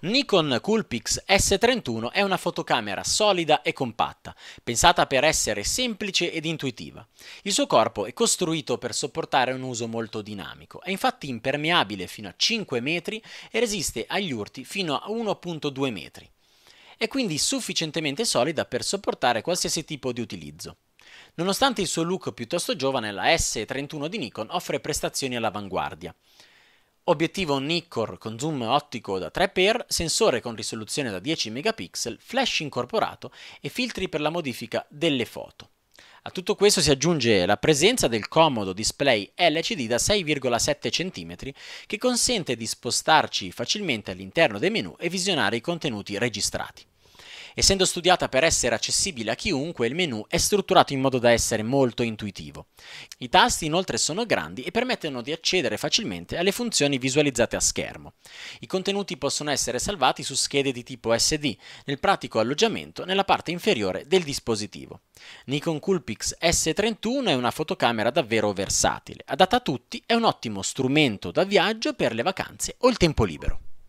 Nikon Coolpix S31 è una fotocamera solida e compatta, pensata per essere semplice ed intuitiva. Il suo corpo è costruito per sopportare un uso molto dinamico, è infatti impermeabile fino a 5 metri e resiste agli urti fino a 1.2 metri. È quindi sufficientemente solida per sopportare qualsiasi tipo di utilizzo. Nonostante il suo look piuttosto giovane, la S31 di Nikon offre prestazioni all'avanguardia. Obiettivo Nikkor con zoom ottico da 3x, sensore con risoluzione da 10 megapixel, flash incorporato e filtri per la modifica delle foto. A tutto questo si aggiunge la presenza del comodo display LCD da 6,7 cm che consente di spostarci facilmente all'interno dei menu e visionare i contenuti registrati. Essendo studiata per essere accessibile a chiunque, il menu è strutturato in modo da essere molto intuitivo. I tasti inoltre sono grandi e permettono di accedere facilmente alle funzioni visualizzate a schermo. I contenuti possono essere salvati su schede di tipo SD nel pratico alloggiamento nella parte inferiore del dispositivo. Nikon Coolpix S31 è una fotocamera davvero versatile, adatta a tutti, è un ottimo strumento da viaggio per le vacanze o il tempo libero.